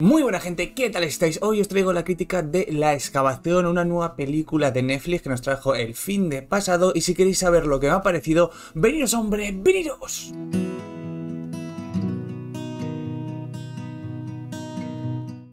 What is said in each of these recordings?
Muy buena gente, ¿qué tal estáis? Hoy os traigo la crítica de La excavación, una nueva película de Netflix que nos trajo el fin de pasado y si queréis saber lo que me ha parecido, veniros hombre, veniros.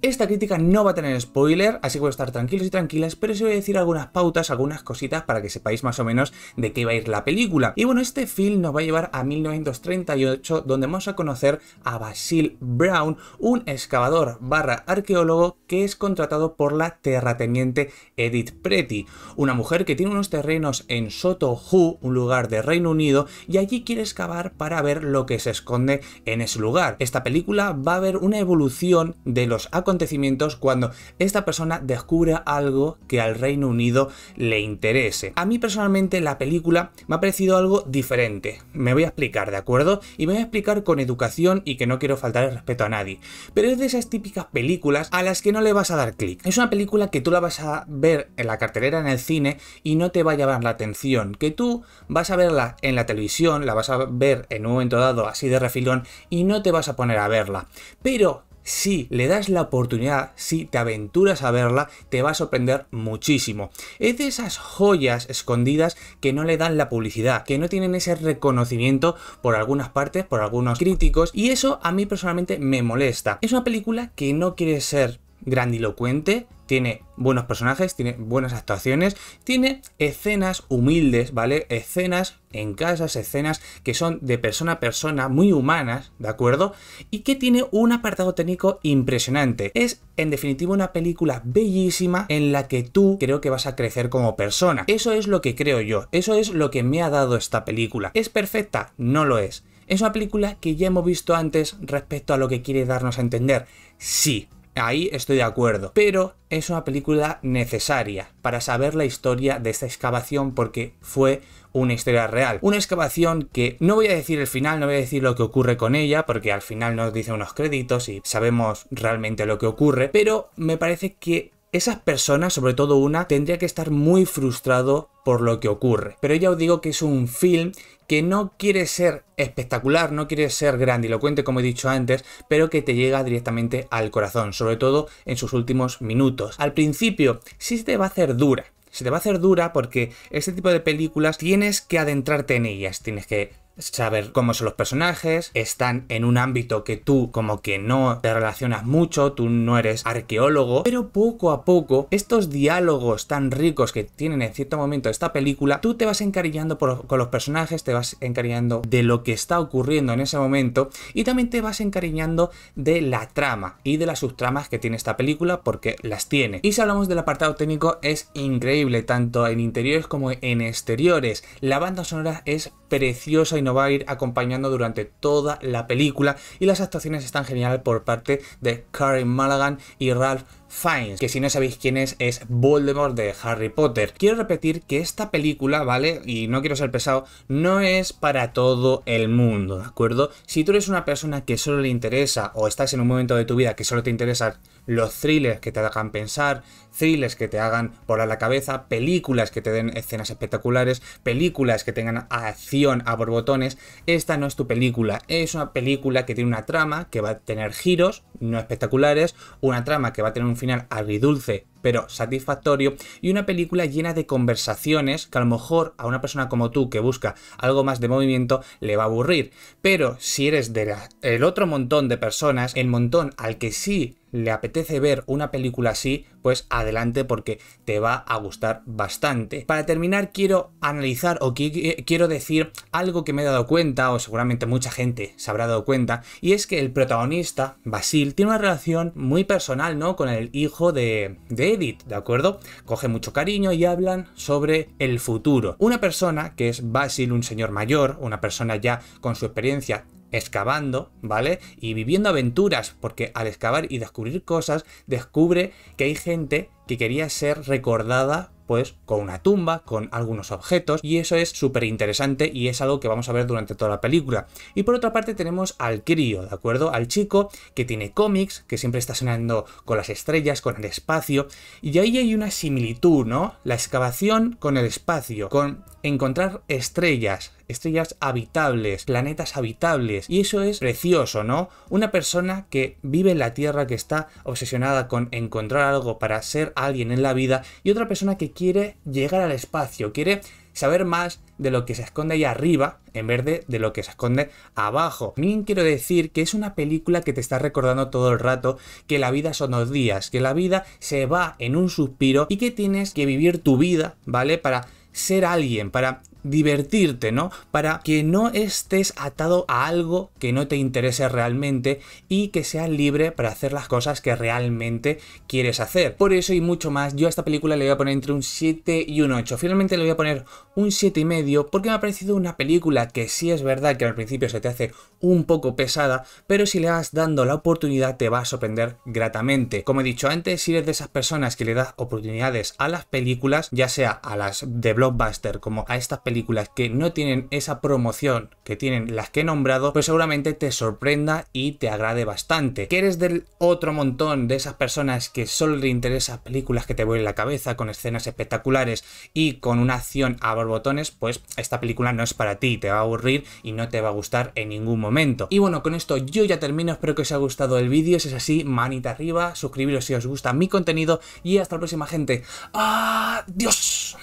Esta crítica no va a tener spoiler, así que voy a estar tranquilos y tranquilas, pero sí voy a decir algunas pautas, algunas cositas para que sepáis más o menos de qué va a ir la película. Y bueno, este film nos va a llevar a 1938, donde vamos a conocer a Basil Brown, un excavador barra arqueólogo que es contratado por la terrateniente Edith Pretty, una mujer que tiene unos terrenos en Sotohu, un lugar de Reino Unido, y allí quiere excavar para ver lo que se esconde en ese lugar. Esta película va a ver una evolución de los acontecimientos acontecimientos cuando esta persona descubre algo que al Reino Unido le interese. A mí personalmente la película me ha parecido algo diferente. Me voy a explicar, ¿de acuerdo? Y me voy a explicar con educación y que no quiero faltar el respeto a nadie. Pero es de esas típicas películas a las que no le vas a dar clic. Es una película que tú la vas a ver en la cartelera en el cine y no te va a llamar la atención. Que tú vas a verla en la televisión, la vas a ver en un momento dado así de refilón y no te vas a poner a verla. Pero si le das la oportunidad, si te aventuras a verla, te va a sorprender muchísimo. Es de esas joyas escondidas que no le dan la publicidad, que no tienen ese reconocimiento por algunas partes, por algunos críticos, y eso a mí personalmente me molesta. Es una película que no quiere ser grandilocuente, tiene buenos personajes, tiene buenas actuaciones, tiene escenas humildes, ¿vale? Escenas en casas, escenas que son de persona a persona, muy humanas, ¿de acuerdo? Y que tiene un apartado técnico impresionante. Es, en definitiva, una película bellísima en la que tú creo que vas a crecer como persona. Eso es lo que creo yo, eso es lo que me ha dado esta película. ¿Es perfecta? No lo es. ¿Es una película que ya hemos visto antes respecto a lo que quiere darnos a entender? Sí, Ahí estoy de acuerdo. Pero es una película necesaria para saber la historia de esta excavación porque fue una historia real. Una excavación que no voy a decir el final, no voy a decir lo que ocurre con ella, porque al final nos dicen unos créditos y sabemos realmente lo que ocurre, pero me parece que esas personas, sobre todo una, tendría que estar muy frustrado por lo que ocurre. Pero ya os digo que es un film que no quiere ser espectacular, no quiere ser grandilocuente como he dicho antes, pero que te llega directamente al corazón, sobre todo en sus últimos minutos. Al principio sí se te va a hacer dura, se te va a hacer dura porque este tipo de películas tienes que adentrarte en ellas, tienes que saber cómo son los personajes, están en un ámbito que tú como que no te relacionas mucho, tú no eres arqueólogo, pero poco a poco estos diálogos tan ricos que tienen en cierto momento esta película, tú te vas encariñando con los personajes, te vas encariñando de lo que está ocurriendo en ese momento y también te vas encariñando de la trama y de las subtramas que tiene esta película porque las tiene. Y si hablamos del apartado técnico es increíble, tanto en interiores como en exteriores. La banda sonora es preciosa y nos va a ir acompañando durante toda la película y las actuaciones están geniales por parte de Karen Mulligan y Ralph Fines, que si no sabéis quién es, es Voldemort de Harry Potter. Quiero repetir que esta película, ¿vale? Y no quiero ser pesado, no es para todo el mundo, ¿de acuerdo? Si tú eres una persona que solo le interesa o estás en un momento de tu vida que solo te interesan los thrillers que te hagan pensar, thrillers que te hagan volar la cabeza, películas que te den escenas espectaculares, películas que tengan acción a borbotones, esta no es tu película, es una película que tiene una trama que va a tener giros no espectaculares, una trama que va a tener un final agridulce pero satisfactorio y una película llena de conversaciones que a lo mejor a una persona como tú que busca algo más de movimiento le va a aburrir. Pero si eres del el otro montón de personas, el montón al que sí le apetece ver una película así, pues adelante porque te va a gustar bastante. Para terminar quiero analizar o eh, quiero decir algo que me he dado cuenta o seguramente mucha gente se habrá dado cuenta y es que el protagonista, Basil, tiene una relación muy personal, ¿no? Con el hijo de Edith, ¿de acuerdo? Coge mucho cariño y hablan sobre el futuro. Una persona que es Basil, un señor mayor, una persona ya con su experiencia excavando, ¿vale? Y viviendo aventuras, porque al excavar y descubrir cosas, descubre que hay gente que quería ser recordada pues con una tumba, con algunos objetos, y eso es súper interesante y es algo que vamos a ver durante toda la película. Y por otra parte tenemos al crío, ¿de acuerdo? Al chico que tiene cómics, que siempre está sonando con las estrellas, con el espacio, y ahí hay una similitud, ¿no? La excavación con el espacio, con encontrar estrellas, estrellas habitables, planetas habitables. Y eso es precioso, ¿no? Una persona que vive en la Tierra, que está obsesionada con encontrar algo para ser alguien en la vida, y otra persona que quiere llegar al espacio, quiere saber más de lo que se esconde ahí arriba en vez de, lo que se esconde abajo. También quiero decir que es una película que te está recordando todo el rato que la vida son los días, que la vida se va en un suspiro y que tienes que vivir tu vida, ¿vale? Para ser alguien, para divertirte, ¿no? Para que no estés atado a algo que no te interese realmente y que seas libre para hacer las cosas que realmente quieres hacer. Por eso y mucho más, yo a esta película le voy a poner entre un 7 y un 8. Finalmente le voy a poner un 7 y medio porque me ha parecido una película que sí es verdad que al principio se te hace un poco pesada, pero si le vas dando la oportunidad te va a sorprender gratamente. Como he dicho antes, si eres de esas personas que le das oportunidades a las películas, ya sea a las de blockbuster como a estas películas películas que no tienen esa promoción que tienen las que he nombrado, pues seguramente te sorprenda y te agrade bastante. Que eres del otro montón de esas personas que solo le interesan películas que te vuelven la cabeza, con escenas espectaculares y con una acción a borbotones, pues esta película no es para ti, te va a aburrir y no te va a gustar en ningún momento. Y bueno, con esto yo ya termino, espero que os haya gustado el vídeo, si es así, manita arriba, suscribiros si os gusta mi contenido y hasta la próxima gente. ¡Adiós!